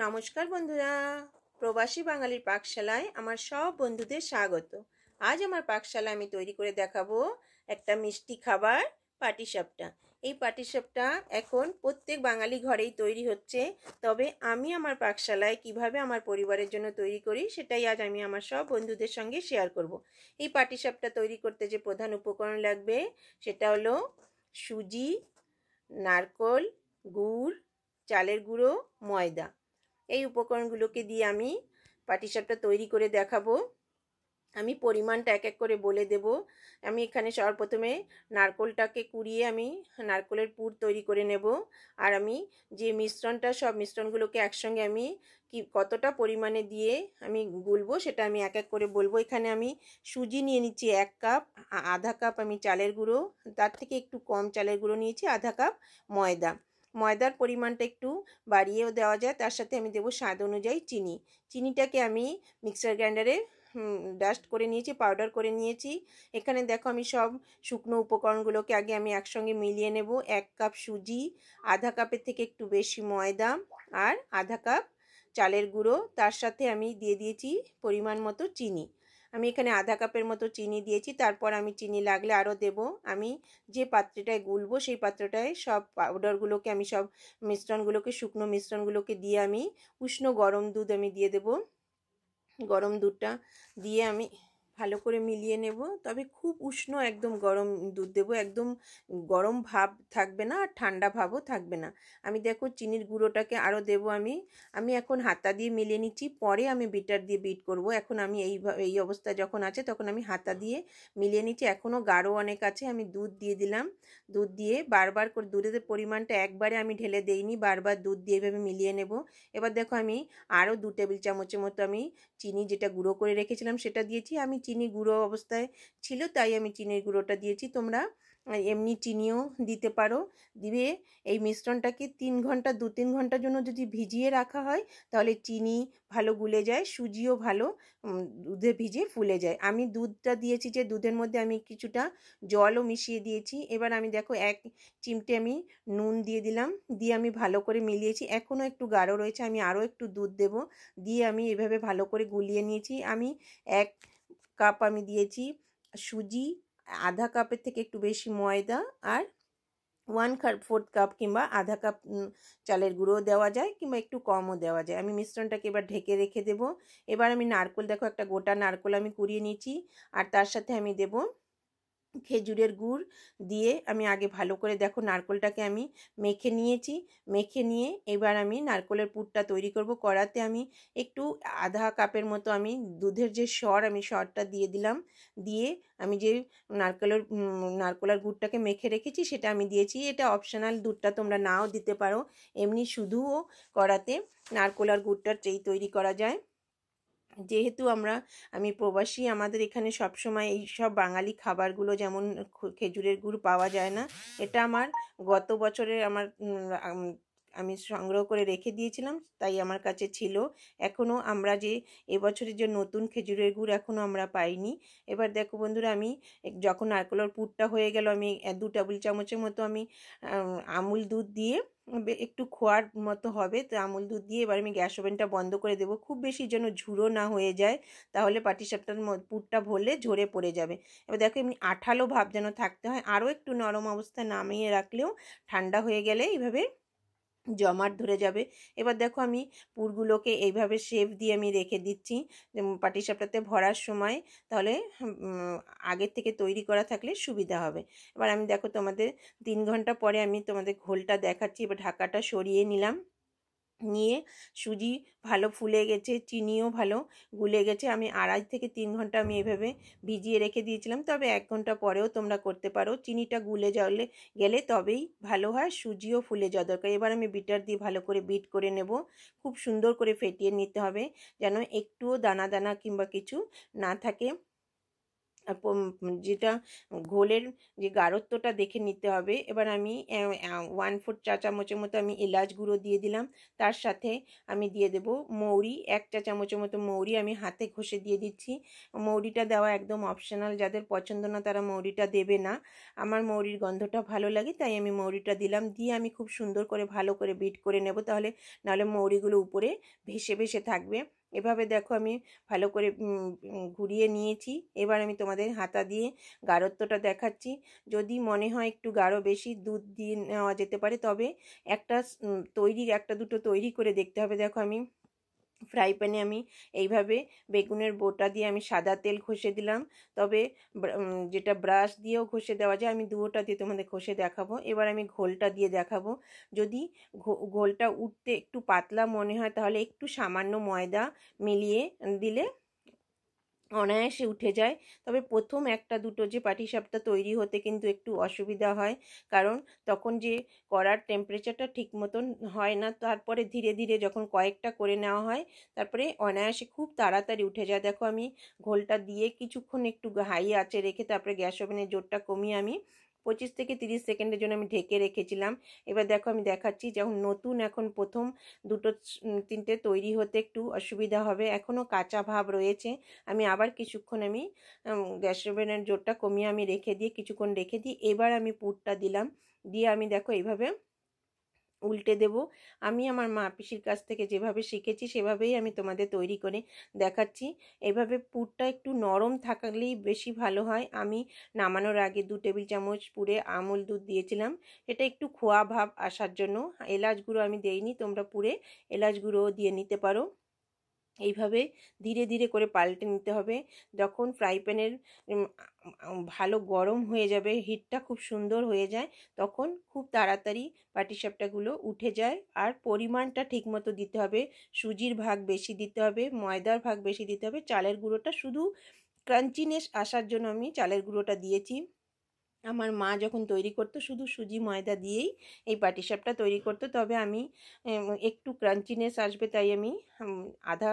নমস্কার বন্ধুরা প্রবাসী বাঙালির পাকশালায় আমার সব বন্ধুদের স্বাগত আজ আমার পাকশালায় আমি তৈরি করে দেখাবো একটা মিষ্টি খাবার পাটিসাপটা এই পাটিসাপটা এখন প্রত্যেক বাঙালি ঘরেই তৈরি হচ্ছে তবে আমি আমার পাকশালায় কিভাবে আমার পরিবারের জন্য তৈরি করি সেটাই আজ আমি আমার সব বন্ধুদের সঙ্গে শেয়ার করব। এই পাটিসাপটা তৈরি করতে যে প্রধান উপকরণ লাগবে সেটা হলো সুজি নারকল গুড় চালের গুঁড়ো ময়দা এই উপকরণগুলোকে দিয়ে আমি পাটিসাপটা তৈরি করে দেখাবো আমি পরিমাণটা এক এক করে বলে দেব আমি এখানে সর্বপ্রথমে নারকোলটাকে কুড়িয়ে আমি নারকোলের পুর তৈরি করে নেব আর আমি যে মিশ্রণটা সব মিশ্রণগুলোকে একসঙ্গে আমি কি কতটা পরিমাণে দিয়ে আমি গুলবো সেটা আমি এক এক করে বলবো এখানে আমি সুজি নিয়ে নিচ্ছি এক কাপ আধা কাপ আমি চালের গুঁড়ো তার থেকে একটু কম চালের গুঁড়ো নিয়েছি আধা কাপ ময়দা ময়দার পরিমাণটা একটু বাড়িয়েও দেওয়া যায় তার সাথে আমি দেবো স্বাদ অনুযায়ী চিনি চিনিটাকে আমি মিক্সার গ্রাইন্ডারে ডাস্ট করে নিয়েছি পাউডার করে নিয়েছি এখানে দেখো আমি সব শুকনো উপকরণগুলোকে আগে আমি একসঙ্গে মিলিয়ে নেব এক কাপ সুজি আধা কাপের থেকে একটু বেশি ময়দা আর আধা কাপ চালের গুঁড়ো তার সাথে আমি দিয়ে দিয়েছি পরিমাণ মতো চিনি আমি এখানে আধা কাপের মতো চিনি দিয়েছি তারপর আমি চিনি লাগলে আরও দেব আমি যে পাত্রটায় গুলবো সেই পাত্রটায় সব পাউডারগুলোকে আমি সব মিশ্রণগুলোকে শুকনো মিশ্রণগুলোকে দিয়ে আমি উষ্ণ গরম দুধ আমি দিয়ে দেব গরম দুধটা দিয়ে আমি ভালো করে মিলিয়ে নেব তবে খুব উষ্ণ একদম গরম দুধ দেবো একদম গরম ভাব থাকবে না আর ঠান্ডা ভাবও থাকবে না আমি দেখো চিনির গুঁড়োটাকে আরও দেব আমি আমি এখন হাতা দিয়ে মিলিয়ে নিচ্ছি পরে আমি বিটার দিয়ে বিট করব এখন আমি এই এই অবস্থা যখন আছে তখন আমি হাতা দিয়ে মিলিয়ে নিচ্ছি এখনও গাঢ় অনেক আছে আমি দুধ দিয়ে দিলাম দুধ দিয়ে বারবার করে দুধের পরিমাণটা একবারে আমি ঢেলে দেইনি বারবার দুধ দিয়ে এভাবে মিলিয়ে নেব এবার দেখো আমি আরও দু টেবিল চামচের মতো আমি চিনি যেটা গুঁড়ো করে রেখেছিলাম সেটা দিয়েছি আমি চিনি গুঁড়ো অবস্থায় ছিল তাই আমি চিনির গুঁড়োটা দিয়েছি তোমরা এমনি চিনিও দিতে পারো দিয়ে এই মিশ্রণটাকে তিন ঘন্টা দু তিন ঘন্টার জন্য যদি ভিজিয়ে রাখা হয় তাহলে চিনি ভালো গুলে যায় সুজিও ভালো দুধে ভিজে ফুলে যায় আমি দুধটা দিয়েছি যে দুধের মধ্যে আমি কিছুটা জলও মিশিয়ে দিয়েছি এবার আমি দেখো এক চিমটে আমি নুন দিয়ে দিলাম দিয়ে আমি ভালো করে মিলিয়েছি এখনও একটু গাঢ় রয়েছে আমি আরও একটু দুধ দেব দিয়ে আমি এভাবে ভালো করে গুলিয়ে নিয়েছি আমি এক কাপ আমি দিয়েছি সুজি আধা কাপের থেকে একটু বেশি ময়দা আর ওয়ান ফোর্থ কাপ কিংবা আধা কাপ চালের গুঁড়ো দেওয়া যায় কিংবা একটু কমও দেওয়া যায় আমি মিশ্রণটাকে এবার ঢেকে রেখে দেব এবার আমি নারকোল দেখো একটা গোটা নারকোল আমি কুড়িয়ে নিয়েছি আর তার সাথে আমি দেবো খেজুরের গুড় দিয়ে আমি আগে ভালো করে দেখো নারকোলটাকে আমি মেখে নিয়েছি মেখে নিয়ে এবার আমি নারকলের পুরটা তৈরি করব করাতে আমি একটু আধা কাপের মতো আমি দুধের যে সর আমি সরটা দিয়ে দিলাম দিয়ে আমি যে নারকেলের নারকোলার গুড়টাকে মেখে রেখেছি সেটা আমি দিয়েছি এটা অপশনাল দুধটা তোমরা নাও দিতে পারো এমনি শুধুও করাতে নারকোলার গুড়টার ট্রেই তৈরি করা যায় যেহেতু আমরা আমি প্রবাসী আমাদের এখানে সবসময় এই সব বাঙালি খাবারগুলো যেমন খেজুরের গুড় পাওয়া যায় না এটা আমার গত বছরের আমার আমি সংগ্রহ করে রেখে দিয়েছিলাম তাই আমার কাছে ছিল এখনও আমরা যে এবছরের যে নতুন খেজুরের গুড় এখনও আমরা পাইনি এবার দেখো বন্ধুরা আমি যখন নারকলের পুরটা হয়ে গেল আমি দু টেবিল চামচের মতো আমি আমুল দুধ দিয়ে একটু খোয়ার মতো হবে তো আমুল দুধ দিয়ে এবার আমি গ্যাস ওভেনটা বন্ধ করে দেবো খুব বেশি যেন ঝুড়ো না হয়ে যায় তাহলে পাটিসাপটার পুরটা ভরলে ঝরে পড়ে যাবে এবার দেখো এমনি আঠালো ভাব যেন থাকতে হয় আরও একটু নরম অবস্থা নামিয়ে রাখলেও ঠান্ডা হয়ে গেলে এইভাবে জমাট ধরে যাবে এবার দেখো আমি পুরগুলোকে এইভাবে শেপ দিয়ে আমি রেখে দিচ্ছি পাটিসাপটাতে ভরার সময় তাহলে আগের থেকে তৈরি করা থাকলে সুবিধা হবে এবার আমি দেখো তোমাদের তিন ঘন্টা পরে আমি তোমাদের ঘোলটা দেখাচ্ছি এবার ঢাকাটা সরিয়ে নিলাম নিয়ে সুজি ভালো ফুলে গেছে চিনিও ভালো গুলে গেছে আমি আড়াই থেকে তিন ঘন্টা আমি এভাবে ভিজিয়ে রেখে দিয়েছিলাম তবে এক ঘন্টা পরেও তোমরা করতে পারো চিনিটা গুলে যাওয়ালে গেলে তবেই ভালো হয় সুজিও ফুলে যাওয়া দরকার এবার আমি বিটার দিয়ে ভালো করে বিট করে নেব খুব সুন্দর করে ফেটিয়ে নিতে হবে যেন একটুও দানা দানা কিংবা কিছু না থাকে যেটা ঘোলের যে গাঢ়ত্বটা দেখে নিতে হবে এবার আমি ওয়ান ফোর চা চামচের মতো আমি এলাচ গুঁড়ো দিয়ে দিলাম তার সাথে আমি দিয়ে দেব মৌরি এক চা চামচের মতো মৌরি আমি হাতে ঘষে দিয়ে দিচ্ছি মৌরিটা দেওয়া একদম অপশনাল যাদের পছন্দ না তারা মৌরিটা দেবে না আমার মৌরির গন্ধটা ভালো লাগে তাই আমি মৌরিটা দিলাম দিয়ে আমি খুব সুন্দর করে ভালো করে বিট করে নেব তাহলে নাহলে মৌরিগুলো উপরে ভেসে ভেসে থাকবে এভাবে দেখো আমি ভালো করে ঘুরিয়ে নিয়েছি এবার আমি তোমাদের হাতা দিয়ে গাঢ়ত্বটা দেখাচ্ছি যদি মনে হয় একটু গাঢ় বেশি দুধ দিয়ে নেওয়া যেতে পারে তবে একটা তৈরি একটা দুটো তৈরি করে দেখতে হবে দেখো আমি ফ্রাই প্যানে আমি এইভাবে বেগুনের বোটা দিয়ে আমি সাদা তেল ঘষে দিলাম তবে যেটা ব্রাশ দিয়েও ঘষে দেওয়া যায় আমি দুয়োটা দিয়ে তোমাদের ঘষে দেখাবো এবার আমি ঘোলটা দিয়ে দেখাবো যদি ঘোলটা উঠতে একটু পাতলা মনে হয় তাহলে একটু সামান্য ময়দা মিলিয়ে দিলে অনায়াসে উঠে যায় তবে প্রথম একটা দুটো যে পাটিসাপটা তৈরি হতে কিন্তু একটু অসুবিধা হয় কারণ তখন যে করার টেম্পারেচারটা ঠিক মতন হয় না তারপরে ধীরে ধীরে যখন কয়েকটা করে নেওয়া হয় তারপরে অনায়াসে খুব তাড়াতাড়ি উঠে যায় দেখো আমি ঘোলটা দিয়ে কিছুক্ষণ একটু হাই আছে রেখে তারপরে গ্যাস ওভেনের জোরটা কমিয়ে আমি পঁচিশ থেকে তিরিশ সেকেন্ডের জন্য আমি ঢেকে রেখেছিলাম এবার দেখো আমি দেখাচ্ছি যেমন নতুন এখন প্রথম দুটো তিনটে তৈরি হতে একটু অসুবিধা হবে এখনও কাঁচা ভাব রয়েছে আমি আবার কিছুক্ষণ আমি গ্যাস ওভেনের জোরটা কমিয়ে আমি রেখে দিয়ে কিছুক্ষণ রেখে দিই এবার আমি পুরটা দিলাম দিয়ে আমি দেখো এইভাবে উল্টে দেব আমি আমার মা পিসির কাছ থেকে যেভাবে শিখেছি সেভাবেই আমি তোমাদের তৈরি করে দেখাচ্ছি এভাবে পুরটা একটু নরম থাকলেই বেশি ভালো হয় আমি নামানোর আগে দু টেবিল চামচ পুরে আমুল দুধ দিয়েছিলাম এটা একটু খোয়া ভাব আসার জন্য এলাচ গুঁড়ো আমি দেইনি তোমরা পুরে এলাচ গুঁড়োও দিয়ে নিতে পারো এইভাবে ধীরে ধীরে করে পাল্টে নিতে হবে যখন ফ্রাই প্যানের ভালো গরম হয়ে যাবে হিটটা খুব সুন্দর হয়ে যায় তখন খুব তাড়াতাড়ি পাটিসাপটাগুলো উঠে যায় আর পরিমাণটা ঠিকমতো দিতে হবে সুজির ভাগ বেশি দিতে হবে ময়দার ভাগ বেশি দিতে হবে চালের গুঁড়োটা শুধু ক্রাঞ্চিনেস আসার জন্য আমি চালের গুঁড়োটা দিয়েছি আমার মা যখন তৈরি করতো শুধু সুজি ময়দা দিয়েই এই পাটিসাপটা তৈরি করতো তবে আমি একটু ক্রাঞ্চিনেস আসবে তাই আমি আধা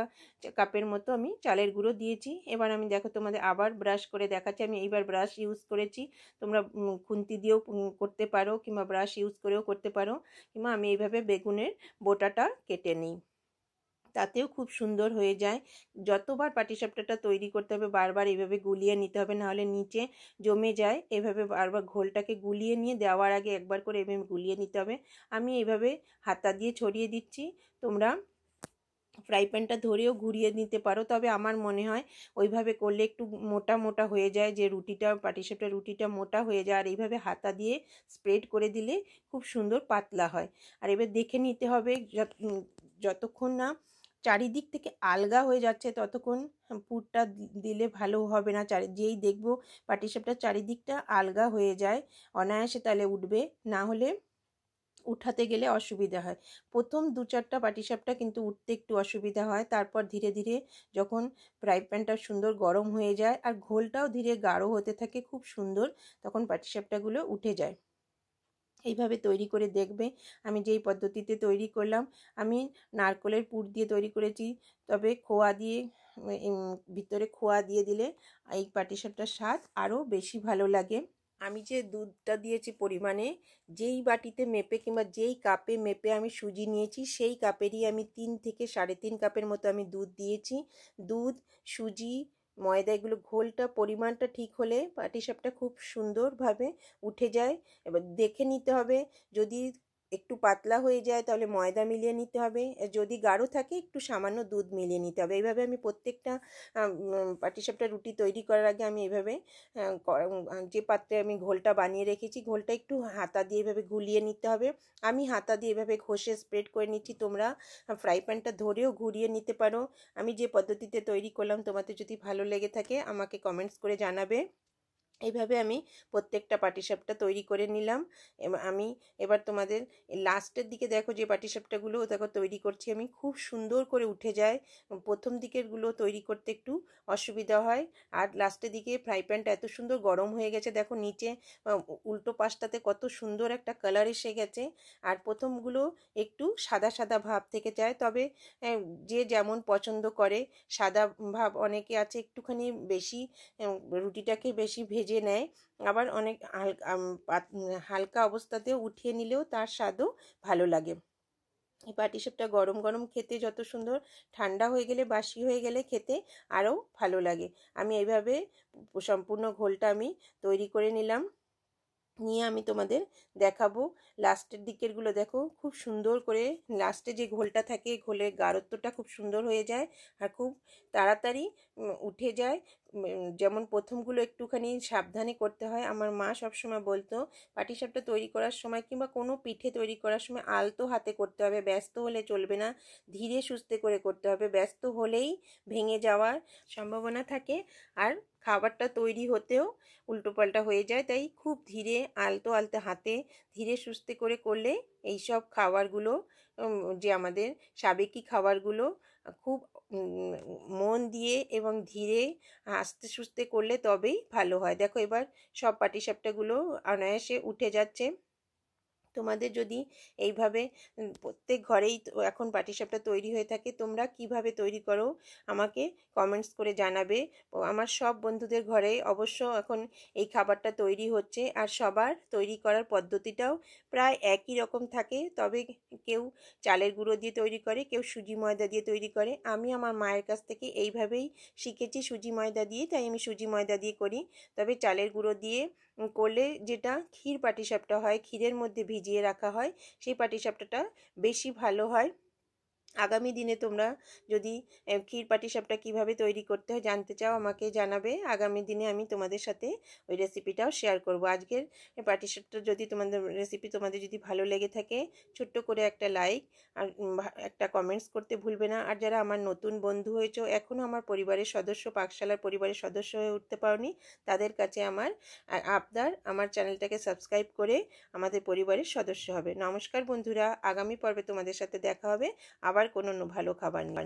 কাপের মতো আমি চালের গুঁড়ো দিয়েছি এবার আমি দেখো তোমাদের আবার ব্রাশ করে দেখাচ্ছি আমি এইবার ব্রাশ ইউজ করেছি তোমরা খুন্তি দিয়েও করতে পারো কিংবা ব্রাশ ইউজ করেও করতে পারো কিংবা আমি এইভাবে বেগুনের বোটাটা কেটে নিই তাতেও খুব সুন্দর হয়ে যায় যতবার পাটিসাপটাটা তৈরি করতে হবে বারবার এভাবে গুলিয়ে নিতে হবে নাহলে নিচে জমে যায় এভাবে বারবার ঘোলটাকে গুলিয়ে নিয়ে দেওয়ার আগে একবার করে এভাবে গুলিয়ে নিতে হবে আমি এভাবে হাতা দিয়ে ছড়িয়ে দিচ্ছি তোমরা ফ্রাই প্যানটা ধরেও ঘুরিয়ে নিতে পারো তবে আমার মনে হয় ওইভাবে করলে একটু মোটা মোটা হয়ে যায় যে রুটিটা পাটিসাপটা রুটিটা মোটা হয়ে যায় আর এইভাবে হাতা দিয়ে স্প্রেড করে দিলে খুব সুন্দর পাতলা হয় আর এবার দেখে নিতে হবে যতক্ষণ না চারিদিক থেকে আলগা হয়ে যাচ্ছে ততক্ষণ পুরটা দিলে ভালো হবে না চারি যেই দেখবো পাটিসাপটা চারিদিকটা আলগা হয়ে যায় অনায়াসে তাহলে উঠবে না হলে উঠাতে গেলে অসুবিধা হয় প্রথম দু চারটা পাটিসাপটা কিন্তু উঠতে একটু অসুবিধা হয় তারপর ধীরে ধীরে যখন ফ্রাই প্যানটা সুন্দর গরম হয়ে যায় আর ঘোলটাও ধীরে গাঢ় হতে থাকে খুব সুন্দর তখন পাটিসাপটাগুলো উঠে যায় এইভাবে তৈরি করে দেখবে আমি যেই পদ্ধতিতে তৈরি করলাম আমি নারকলের পুর দিয়ে তৈরি করেছি তবে খোয়া দিয়ে ভিতরে খোয়া দিয়ে দিলে এই পাটিসাপটার স্বাদ আরও বেশি ভালো লাগে আমি যে দুধটা দিয়েছি পরিমাণে যেই বাটিতে মেপে কিংবা যেই কাপে মেপে আমি সুজি নিয়েছি সেই কাপেরই আমি তিন থেকে সাড়ে তিন কাপের মতো আমি দুধ দিয়েছি দুধ সুজি ময়দা এগুলো ঘোলটা পরিমাণটা ঠিক হলে পাটিসাপটা খুব সুন্দরভাবে উঠে যায় এবার দেখে নিতে হবে যদি একটু পাতলা হয়ে যায় তাহলে ময়দা মিলিয়ে নিতে হবে যদি গাঢ় থাকে একটু সামান্য দুধ মিলিয়ে নিতে হবে এইভাবে আমি প্রত্যেকটা পাটিসাপটা রুটি তৈরি করার আগে আমি এইভাবে যে পাত্রে আমি ঘোলটা বানিয়ে রেখেছি ঘোলটা একটু হাতা দিয়ে এভাবে গুলিয়ে নিতে হবে আমি হাতা দিয়ে এভাবে ঘষে স্প্রেড করে নিচ্ছি তোমরা ফ্রাই প্যানটা ধরেও ঘুরিয়ে নিতে পারো আমি যে পদ্ধতিতে তৈরি করলাম তোমাদের যদি ভালো লেগে থাকে আমাকে কমেন্টস করে জানাবে এইভাবে আমি প্রত্যেকটা পাটিসাপটা তৈরি করে নিলাম আমি এবার তোমাদের লাস্টের দিকে দেখো যে পাটিসাপটাগুলো দেখো তৈরি করছি আমি খুব সুন্দর করে উঠে যায় প্রথম দিকেরগুলো তৈরি করতে একটু অসুবিধা হয় আর লাস্টের দিকে ফ্রাই প্যানটা এত সুন্দর গরম হয়ে গেছে দেখো নিচে উল্টো পাশটাতে কত সুন্দর একটা কালার এসে গেছে আর প্রথমগুলো একটু সাদা সাদা ভাব থেকে যায় তবে যে যেমন পছন্দ করে সাদা ভাব অনেকে আছে একটুখানি বেশি রুটিটাকে বেশি ভেজে ভেজে নেয় আবার অনেক হালকা অবস্থাতেও উঠিয়ে নিলেও তার স্বাদও ভালো লাগে এই পাটিসাপটা গরম গরম খেতে যত সুন্দর ঠান্ডা হয়ে গেলে বাসি হয়ে গেলে খেতে আরও ভালো লাগে আমি এইভাবে সম্পূর্ণ ঘোলটা আমি তৈরি করে নিলাম নিয়ে আমি তোমাদের দেখাবো লাস্টের দিকেরগুলো দেখো খুব সুন্দর করে লাস্টে যে ঘোলটা থাকে ঘোলের গাঢ়ত্বটা খুব সুন্দর হয়ে যায় আর খুব তাড়াতাড়ি উঠে যায় যেমন প্রথমগুলো একটুখানি সাবধানে করতে হয় আমার মা সবসময় বলতো পাটিসাপটা তৈরি করার সময় কিংবা কোনো পিঠে তৈরি করার সময় আলতো হাতে করতে হবে ব্যস্ত হলে চলবে না ধীরে সুস্থে করে করতে হবে ব্যস্ত হলেই ভেঙে যাওয়ার সম্ভাবনা থাকে আর খাবারটা তৈরি হতেও উল্টোপাল্টা হয়ে যায় তাই খুব ধীরে আলতো আলতে হাতে ধীরে সুস্থে করে করলে এইসব খাবারগুলো যে আমাদের সাবেকি খাবারগুলো খুব মন দিয়ে এবং ধীরে আস্তে সুস্তে করলে তবেই ভালো হয় দেখো এবার সব সাপটাগুলো অনায়াসে উঠে যাচ্ছে তোমাদের যদি এইভাবে প্রত্যেক ঘরেই এখন পাটিসাপটা তৈরি হয়ে থাকে তোমরা কিভাবে তৈরি করো আমাকে কমেন্টস করে জানাবে আমার সব বন্ধুদের ঘরে অবশ্য এখন এই খাবারটা তৈরি হচ্ছে আর সবার তৈরি করার পদ্ধতিটাও প্রায় একই রকম থাকে তবে কেউ চালের গুঁড়ো দিয়ে তৈরি করে কেউ সুজি ময়দা দিয়ে তৈরি করে আমি আমার মায়ের কাছ থেকে এইভাবেই শিখেছি সুজি ময়দা দিয়ে তাই আমি সুজি ময়দা দিয়ে করি তবে চালের গুঁড়ো দিয়ে করলে যেটা ক্ষীর পাটিসাপটা হয় ক্ষীরের মধ্যে ভিজিয়ে রাখা হয় সেই পাটিসাপটাটা বেশি ভালো হয় আগামী দিনে তোমরা যদি ক্ষীর পাটিসাপটা কিভাবে তৈরি করতে হয় জানতে চাও আমাকে জানাবে আগামী দিনে আমি তোমাদের সাথে ওই রেসিপিটাও শেয়ার করব আজকের পাটিসাপটা যদি তোমাদের রেসিপি তোমাদের যদি ভালো লেগে থাকে ছোট্ট করে একটা লাইক আর একটা কমেন্টস করতে ভুলবে না আর যারা আমার নতুন বন্ধু হয়েছ এখনও আমার পরিবারের সদস্য পাকশালার পরিবারের সদস্য হয়ে উঠতে পারোনি তাদের কাছে আমার আপদার আমার চ্যানেলটাকে সাবস্ক্রাইব করে আমাদের পরিবারের সদস্য হবে নমস্কার বন্ধুরা আগামী পর্বে তোমাদের সাথে দেখা হবে আবার আবার কোনো ভালো খাবার নেই